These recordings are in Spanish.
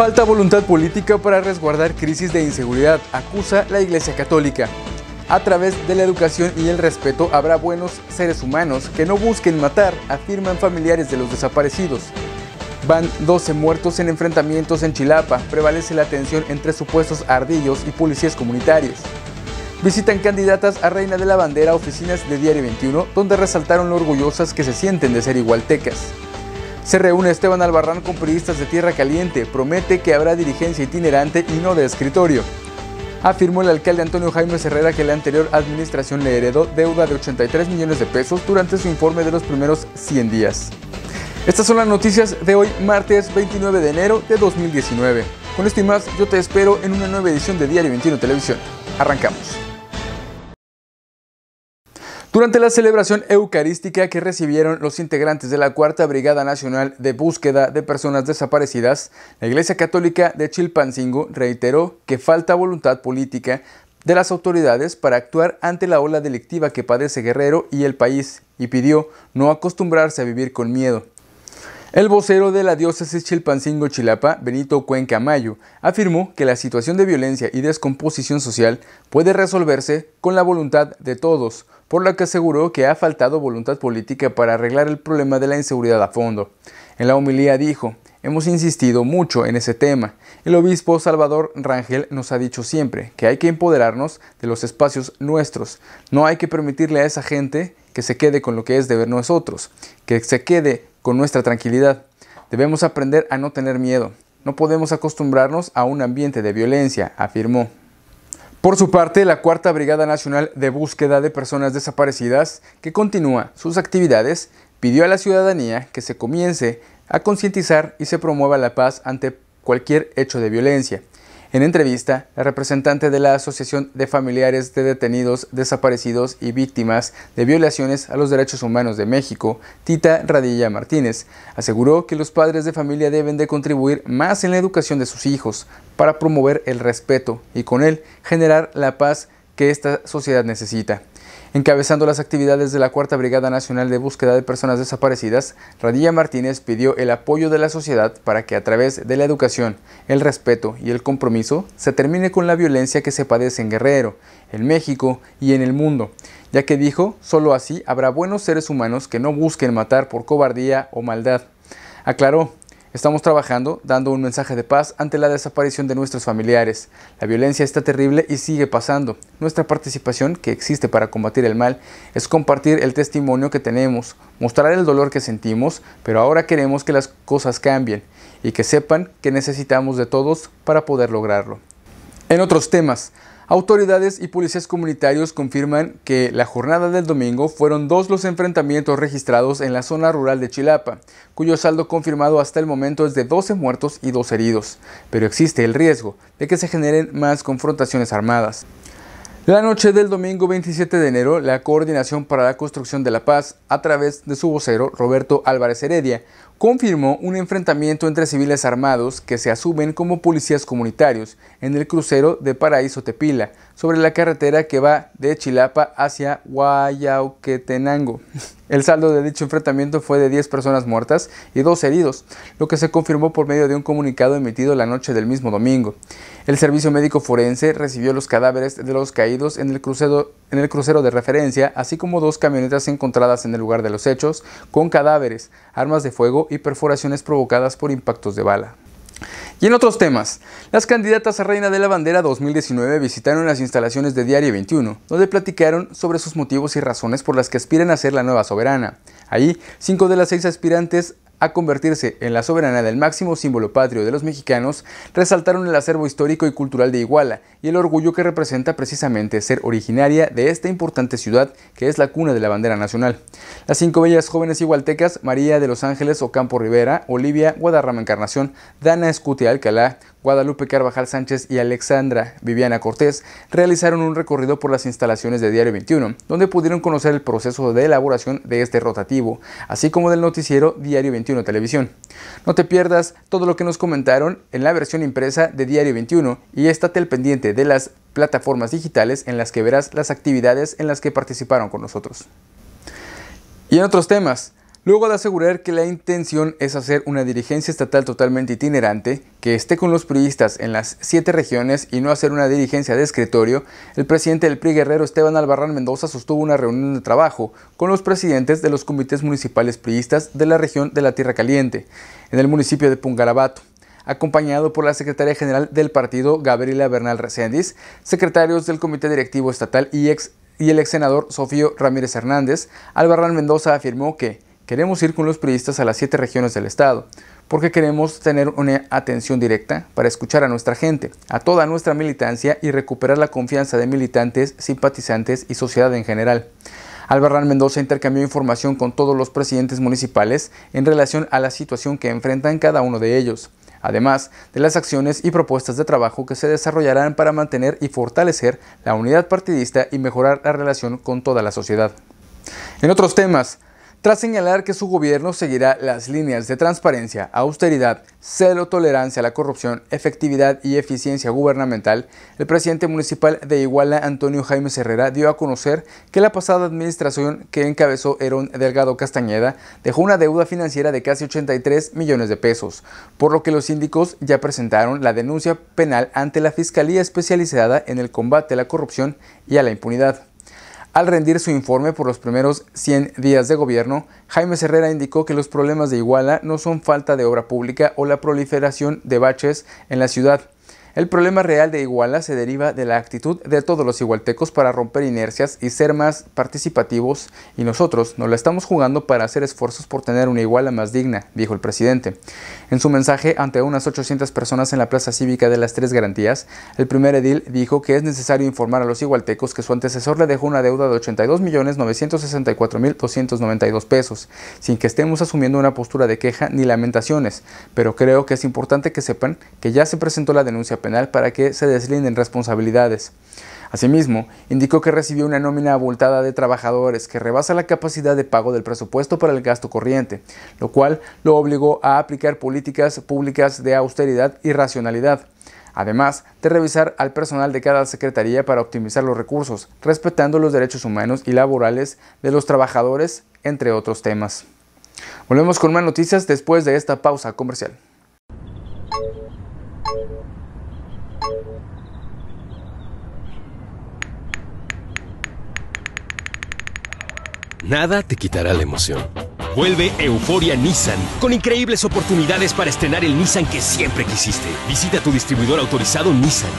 Falta voluntad política para resguardar crisis de inseguridad, acusa la Iglesia Católica. A través de la educación y el respeto habrá buenos seres humanos que no busquen matar, afirman familiares de los desaparecidos. Van 12 muertos en enfrentamientos en Chilapa, prevalece la tensión entre supuestos ardillos y policías comunitarios. Visitan candidatas a Reina de la Bandera oficinas de Diario 21, donde resaltaron lo orgullosas que se sienten de ser igualtecas. Se reúne Esteban Albarrán con periodistas de Tierra Caliente, promete que habrá dirigencia itinerante y no de escritorio. Afirmó el alcalde Antonio Jaime Herrera que la anterior administración le heredó deuda de 83 millones de pesos durante su informe de los primeros 100 días. Estas son las noticias de hoy, martes 29 de enero de 2019. Con esto y más, yo te espero en una nueva edición de Diario 21 Televisión. Arrancamos. Durante la celebración eucarística que recibieron los integrantes de la Cuarta Brigada Nacional de Búsqueda de Personas Desaparecidas, la Iglesia Católica de Chilpancingo reiteró que falta voluntad política de las autoridades para actuar ante la ola delictiva que padece Guerrero y el país y pidió no acostumbrarse a vivir con miedo. El vocero de la diócesis Chilpancingo Chilapa, Benito Cuenca Mayo, afirmó que la situación de violencia y descomposición social puede resolverse con la voluntad de todos, por lo que aseguró que ha faltado voluntad política para arreglar el problema de la inseguridad a fondo. En la homilía dijo, Hemos insistido mucho en ese tema. El obispo Salvador Rangel nos ha dicho siempre que hay que empoderarnos de los espacios nuestros. No hay que permitirle a esa gente que se quede con lo que es de ver nosotros, que se quede con nuestra tranquilidad. Debemos aprender a no tener miedo. No podemos acostumbrarnos a un ambiente de violencia, afirmó. Por su parte, la Cuarta Brigada Nacional de Búsqueda de Personas Desaparecidas, que continúa sus actividades, pidió a la ciudadanía que se comience a concientizar y se promueva la paz ante cualquier hecho de violencia, en entrevista, la representante de la Asociación de Familiares de Detenidos, Desaparecidos y Víctimas de Violaciones a los Derechos Humanos de México, Tita Radilla Martínez, aseguró que los padres de familia deben de contribuir más en la educación de sus hijos para promover el respeto y con él generar la paz que esta sociedad necesita. Encabezando las actividades de la Cuarta Brigada Nacional de Búsqueda de Personas Desaparecidas, Radilla Martínez pidió el apoyo de la sociedad para que a través de la educación, el respeto y el compromiso se termine con la violencia que se padece en Guerrero, en México y en el mundo, ya que dijo, solo así habrá buenos seres humanos que no busquen matar por cobardía o maldad. Aclaró, Estamos trabajando, dando un mensaje de paz ante la desaparición de nuestros familiares. La violencia está terrible y sigue pasando. Nuestra participación, que existe para combatir el mal, es compartir el testimonio que tenemos, mostrar el dolor que sentimos, pero ahora queremos que las cosas cambien y que sepan que necesitamos de todos para poder lograrlo. En otros temas, Autoridades y policías comunitarios confirman que la jornada del domingo fueron dos los enfrentamientos registrados en la zona rural de Chilapa, cuyo saldo confirmado hasta el momento es de 12 muertos y 2 heridos, pero existe el riesgo de que se generen más confrontaciones armadas. La noche del domingo 27 de enero, la Coordinación para la Construcción de la Paz, a través de su vocero Roberto Álvarez Heredia, confirmó un enfrentamiento entre civiles armados que se asumen como policías comunitarios en el crucero de Paraíso Tepila, sobre la carretera que va de Chilapa hacia Guayauquetenango. El saldo de dicho enfrentamiento fue de 10 personas muertas y 2 heridos, lo que se confirmó por medio de un comunicado emitido la noche del mismo domingo. El servicio médico forense recibió los cadáveres de los caídos en el crucero, en el crucero de referencia, así como dos camionetas encontradas en el lugar de los hechos, con cadáveres, armas de fuego y perforaciones provocadas por impactos de bala. Y en otros temas, las candidatas a Reina de la Bandera 2019 visitaron las instalaciones de Diario 21, donde platicaron sobre sus motivos y razones por las que aspiran a ser la nueva soberana. Ahí, cinco de las seis aspirantes a convertirse en la soberana del máximo símbolo patrio de los mexicanos, resaltaron el acervo histórico y cultural de Iguala y el orgullo que representa precisamente ser originaria de esta importante ciudad que es la cuna de la bandera nacional. Las cinco bellas jóvenes igualtecas, María de los Ángeles Ocampo Rivera, Olivia Guadarrama Encarnación, Dana Escutia Alcalá, Guadalupe Carvajal Sánchez y Alexandra Viviana Cortés realizaron un recorrido por las instalaciones de Diario 21, donde pudieron conocer el proceso de elaboración de este rotativo, así como del noticiero Diario 21 Televisión. No te pierdas todo lo que nos comentaron en la versión impresa de Diario 21 y estate al pendiente de las plataformas digitales en las que verás las actividades en las que participaron con nosotros. Y en otros temas, Luego de asegurar que la intención es hacer una dirigencia estatal totalmente itinerante, que esté con los priistas en las siete regiones y no hacer una dirigencia de escritorio, el presidente del PRI Guerrero Esteban Albarrán Mendoza sostuvo una reunión de trabajo con los presidentes de los comités municipales priistas de la región de la Tierra Caliente, en el municipio de Pungarabato acompañado por la secretaria general del partido, Gabriela Bernal Recendis, secretarios del Comité Directivo Estatal y, y el ex senador Sofío Ramírez Hernández, Albarrán Mendoza afirmó que Queremos ir con los periodistas a las siete regiones del estado, porque queremos tener una atención directa para escuchar a nuestra gente, a toda nuestra militancia y recuperar la confianza de militantes, simpatizantes y sociedad en general. Albarrán Mendoza intercambió información con todos los presidentes municipales en relación a la situación que enfrentan cada uno de ellos, además de las acciones y propuestas de trabajo que se desarrollarán para mantener y fortalecer la unidad partidista y mejorar la relación con toda la sociedad. En otros temas, tras señalar que su gobierno seguirá las líneas de transparencia, austeridad, celo, tolerancia a la corrupción, efectividad y eficiencia gubernamental, el presidente municipal de Iguala, Antonio Jaime Herrera, dio a conocer que la pasada administración que encabezó Erón Delgado Castañeda dejó una deuda financiera de casi 83 millones de pesos, por lo que los síndicos ya presentaron la denuncia penal ante la Fiscalía Especializada en el Combate a la Corrupción y a la Impunidad. Al rendir su informe por los primeros 100 días de gobierno, Jaime Herrera indicó que los problemas de Iguala no son falta de obra pública o la proliferación de baches en la ciudad, el problema real de Iguala se deriva de la actitud de todos los igualtecos para romper inercias y ser más participativos y nosotros nos la estamos jugando para hacer esfuerzos por tener una Iguala más digna, dijo el presidente. En su mensaje ante unas 800 personas en la Plaza Cívica de las Tres Garantías, el primer edil dijo que es necesario informar a los igualtecos que su antecesor le dejó una deuda de 82.964.292 pesos, sin que estemos asumiendo una postura de queja ni lamentaciones, pero creo que es importante que sepan que ya se presentó la denuncia Penal para que se deslinden responsabilidades. Asimismo, indicó que recibió una nómina abultada de trabajadores que rebasa la capacidad de pago del presupuesto para el gasto corriente, lo cual lo obligó a aplicar políticas públicas de austeridad y racionalidad además de revisar al personal de cada secretaría para optimizar los recursos, respetando los derechos humanos y laborales de los trabajadores, entre otros temas. Volvemos con más noticias después de esta pausa comercial. nada te quitará la emoción. Vuelve Euforia Nissan con increíbles oportunidades para estrenar el Nissan que siempre quisiste. Visita tu distribuidor autorizado Nissan.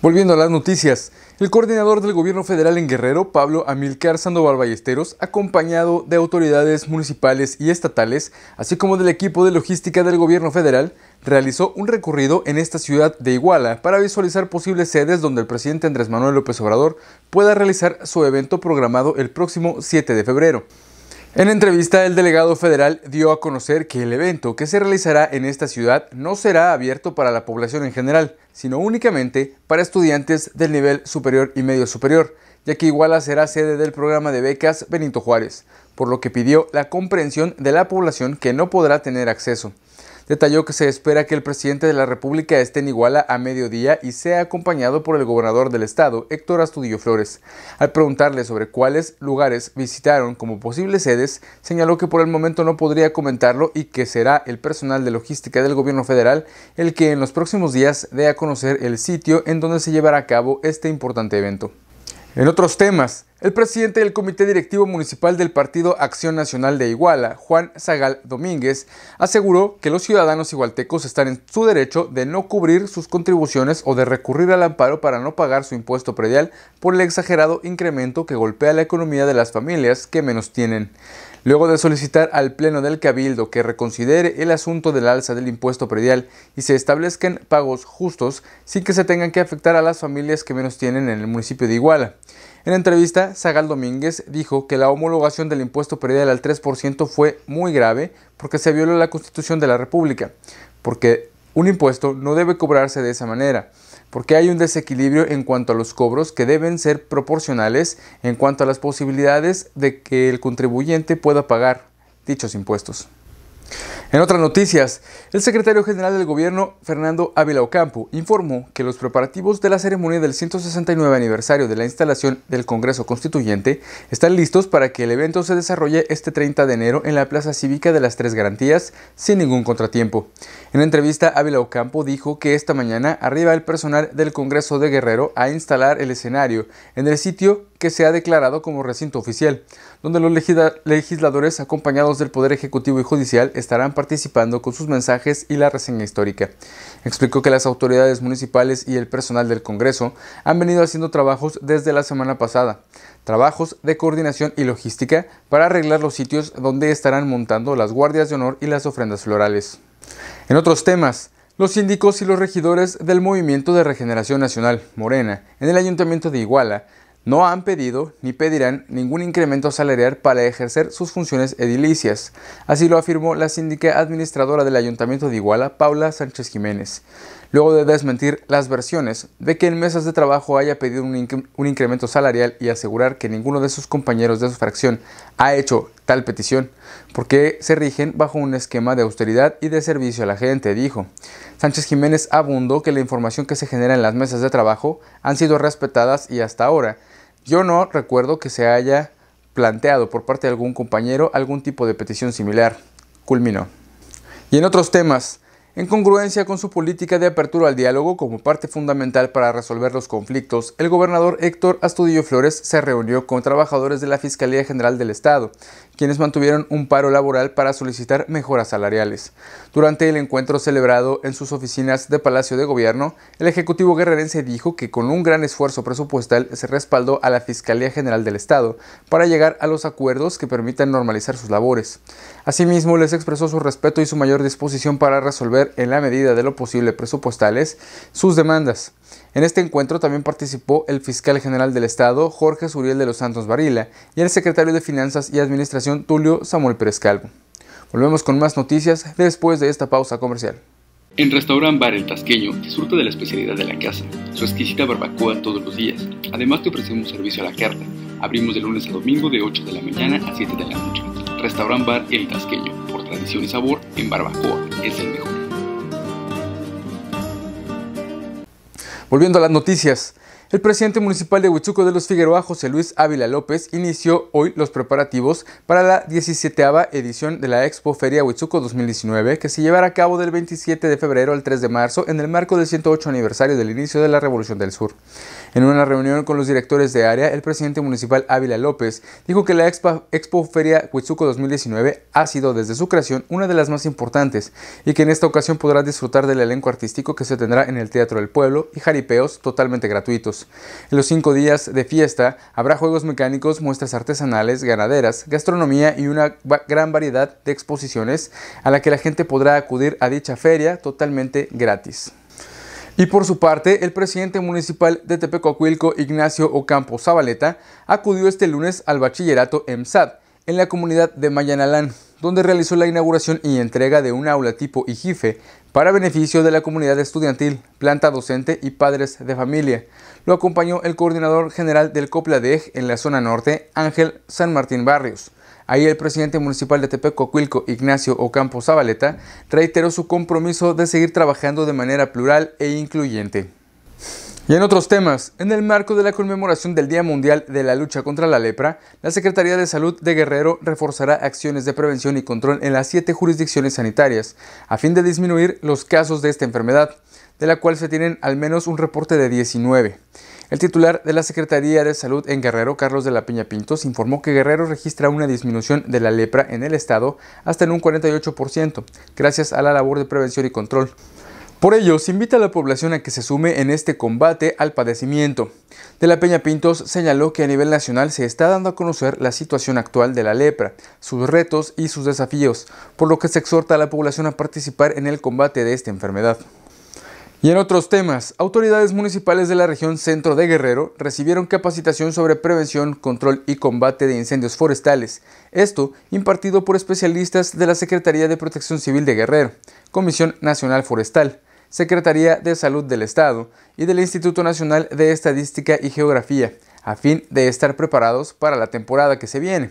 Volviendo a las noticias, el coordinador del gobierno federal en Guerrero, Pablo Amilcar Sandoval Ballesteros, acompañado de autoridades municipales y estatales, así como del equipo de logística del gobierno federal, realizó un recorrido en esta ciudad de Iguala para visualizar posibles sedes donde el presidente Andrés Manuel López Obrador pueda realizar su evento programado el próximo 7 de febrero. En entrevista, el delegado federal dio a conocer que el evento que se realizará en esta ciudad no será abierto para la población en general, sino únicamente para estudiantes del nivel superior y medio superior, ya que Iguala será sede del programa de becas Benito Juárez, por lo que pidió la comprensión de la población que no podrá tener acceso. Detalló que se espera que el presidente de la República esté en Iguala a mediodía y sea acompañado por el gobernador del estado, Héctor Astudillo Flores. Al preguntarle sobre cuáles lugares visitaron como posibles sedes, señaló que por el momento no podría comentarlo y que será el personal de logística del gobierno federal el que en los próximos días dé a conocer el sitio en donde se llevará a cabo este importante evento. En otros temas, el presidente del Comité Directivo Municipal del Partido Acción Nacional de Iguala, Juan Zagal Domínguez, aseguró que los ciudadanos igualtecos están en su derecho de no cubrir sus contribuciones o de recurrir al amparo para no pagar su impuesto predial por el exagerado incremento que golpea la economía de las familias que menos tienen. Luego de solicitar al Pleno del Cabildo que reconsidere el asunto del alza del impuesto predial y se establezcan pagos justos sin que se tengan que afectar a las familias que menos tienen en el municipio de Iguala. En entrevista, Zagal Domínguez dijo que la homologación del impuesto predial al 3% fue muy grave porque se violó la Constitución de la República, porque un impuesto no debe cobrarse de esa manera porque hay un desequilibrio en cuanto a los cobros que deben ser proporcionales en cuanto a las posibilidades de que el contribuyente pueda pagar dichos impuestos. En otras noticias, el secretario general del gobierno, Fernando Ávila Ocampo, informó que los preparativos de la ceremonia del 169 aniversario de la instalación del Congreso Constituyente están listos para que el evento se desarrolle este 30 de enero en la Plaza Cívica de las Tres Garantías sin ningún contratiempo. En entrevista, Ávila Ocampo dijo que esta mañana arriba el personal del Congreso de Guerrero a instalar el escenario en el sitio que se ha declarado como recinto oficial, donde los legisladores acompañados del Poder Ejecutivo y Judicial estarán participando con sus mensajes y la reseña histórica. Explicó que las autoridades municipales y el personal del Congreso han venido haciendo trabajos desde la semana pasada, trabajos de coordinación y logística para arreglar los sitios donde estarán montando las guardias de honor y las ofrendas florales. En otros temas, los síndicos y los regidores del Movimiento de Regeneración Nacional, Morena, en el Ayuntamiento de Iguala, no han pedido ni pedirán ningún incremento salarial para ejercer sus funciones edilicias. Así lo afirmó la síndica administradora del Ayuntamiento de Iguala, Paula Sánchez Jiménez, luego de desmentir las versiones de que en mesas de trabajo haya pedido un, incremento salarial y asegurar que ninguno de sus compañeros de su fracción ha hecho tal petición, porque se rigen bajo un esquema de austeridad y de servicio a la gente, dijo. Sánchez Jiménez abundó que la información que se genera en las mesas de trabajo han sido respetadas y hasta ahora yo no recuerdo que se haya planteado por parte de algún compañero algún tipo de petición similar. Culminó. Y en otros temas, en congruencia con su política de apertura al diálogo como parte fundamental para resolver los conflictos, el gobernador Héctor Astudillo Flores se reunió con trabajadores de la Fiscalía General del Estado quienes mantuvieron un paro laboral para solicitar mejoras salariales. Durante el encuentro celebrado en sus oficinas de Palacio de Gobierno, el Ejecutivo guerrerense dijo que con un gran esfuerzo presupuestal se respaldó a la Fiscalía General del Estado para llegar a los acuerdos que permitan normalizar sus labores. Asimismo, les expresó su respeto y su mayor disposición para resolver en la medida de lo posible presupuestales sus demandas. En este encuentro también participó el fiscal general del Estado, Jorge Suriel de los Santos Barila, y el secretario de Finanzas y Administración, Tulio Samuel Pérez Calvo. Volvemos con más noticias después de esta pausa comercial. En Restaurant Bar El Tasqueño disfruta de la especialidad de la casa, su exquisita barbacoa todos los días. Además te ofrecemos servicio a la carta. Abrimos de lunes a domingo de 8 de la mañana a 7 de la noche. Restaurant Bar El Tasqueño, por tradición y sabor, en barbacoa es el mejor. Volviendo a las noticias, el presidente municipal de Huizuco de los Figueroa, José Luis Ávila López, inició hoy los preparativos para la 17 edición de la Expo Feria Huitzuco 2019, que se llevará a cabo del 27 de febrero al 3 de marzo en el marco del 108 aniversario del inicio de la Revolución del Sur. En una reunión con los directores de área, el presidente municipal Ávila López dijo que la Expo, Feria Huitzuco 2019 ha sido desde su creación una de las más importantes y que en esta ocasión podrá disfrutar del elenco artístico que se tendrá en el Teatro del Pueblo y jaripeos totalmente gratuitos. En los cinco días de fiesta habrá juegos mecánicos, muestras artesanales, ganaderas, gastronomía y una gran variedad de exposiciones a la que la gente podrá acudir a dicha feria totalmente gratis. Y por su parte, el presidente municipal de Tepecoacuilco, Ignacio Ocampo Zabaleta, acudió este lunes al bachillerato EMSAD en la comunidad de Mayanalán, donde realizó la inauguración y entrega de un aula tipo IJIFE, para beneficio de la comunidad estudiantil, planta docente y padres de familia. Lo acompañó el coordinador general del COPLADEJ en la zona norte, Ángel San Martín Barrios. Ahí el presidente municipal de Cuilco, Ignacio Ocampo Zabaleta, reiteró su compromiso de seguir trabajando de manera plural e incluyente. Y en otros temas, en el marco de la conmemoración del Día Mundial de la Lucha contra la Lepra, la Secretaría de Salud de Guerrero reforzará acciones de prevención y control en las siete jurisdicciones sanitarias, a fin de disminuir los casos de esta enfermedad, de la cual se tienen al menos un reporte de 19. El titular de la Secretaría de Salud en Guerrero, Carlos de la Peña Pintos, informó que Guerrero registra una disminución de la lepra en el estado hasta en un 48%, gracias a la labor de prevención y control. Por ello, se invita a la población a que se sume en este combate al padecimiento. De la Peña Pintos señaló que a nivel nacional se está dando a conocer la situación actual de la lepra, sus retos y sus desafíos, por lo que se exhorta a la población a participar en el combate de esta enfermedad. Y en otros temas, autoridades municipales de la región centro de Guerrero recibieron capacitación sobre prevención, control y combate de incendios forestales, esto impartido por especialistas de la Secretaría de Protección Civil de Guerrero, Comisión Nacional Forestal, Secretaría de Salud del Estado y del Instituto Nacional de Estadística y Geografía, a fin de estar preparados para la temporada que se viene.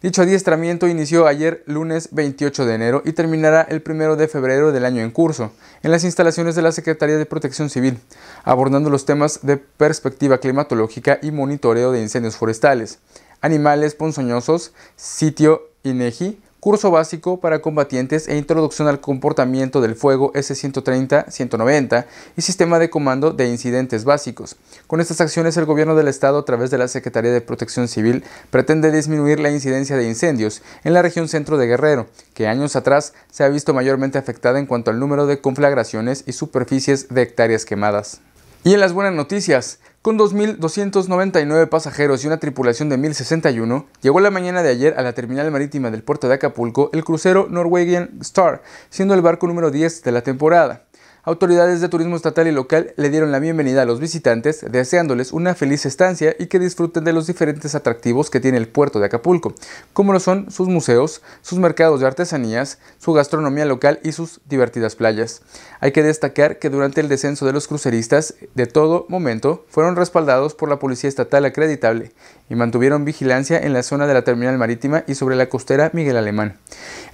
Dicho adiestramiento inició ayer lunes 28 de enero y terminará el 1 de febrero del año en curso, en las instalaciones de la Secretaría de Protección Civil, abordando los temas de perspectiva climatológica y monitoreo de incendios forestales, animales ponzoñosos, sitio INEGI, curso básico para combatientes e introducción al comportamiento del fuego S-130-190 y sistema de comando de incidentes básicos. Con estas acciones, el gobierno del estado, a través de la Secretaría de Protección Civil, pretende disminuir la incidencia de incendios en la región centro de Guerrero, que años atrás se ha visto mayormente afectada en cuanto al número de conflagraciones y superficies de hectáreas quemadas. Y en las buenas noticias, con 2.299 pasajeros y una tripulación de 1.061, llegó la mañana de ayer a la terminal marítima del puerto de Acapulco el crucero Norwegian Star, siendo el barco número 10 de la temporada. Autoridades de turismo estatal y local le dieron la bienvenida a los visitantes, deseándoles una feliz estancia y que disfruten de los diferentes atractivos que tiene el puerto de Acapulco, como lo son sus museos, sus mercados de artesanías, su gastronomía local y sus divertidas playas. Hay que destacar que durante el descenso de los cruceristas, de todo momento, fueron respaldados por la Policía Estatal acreditable y mantuvieron vigilancia en la zona de la terminal marítima y sobre la costera Miguel Alemán.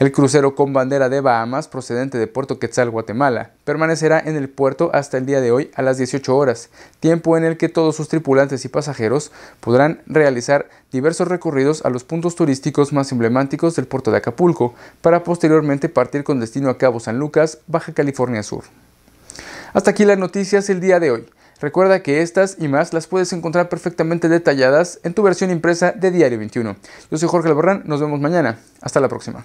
El crucero con bandera de Bahamas procedente de Puerto Quetzal, Guatemala, permanecerá en el puerto hasta el día de hoy a las 18 horas, tiempo en el que todos sus tripulantes y pasajeros podrán realizar diversos recorridos a los puntos turísticos más emblemáticos del puerto de Acapulco, para posteriormente partir con destino a Cabo San Lucas, Baja California Sur. Hasta aquí las noticias el día de hoy. Recuerda que estas y más las puedes encontrar perfectamente detalladas en tu versión impresa de Diario 21. Yo soy Jorge Alborrán, nos vemos mañana. Hasta la próxima.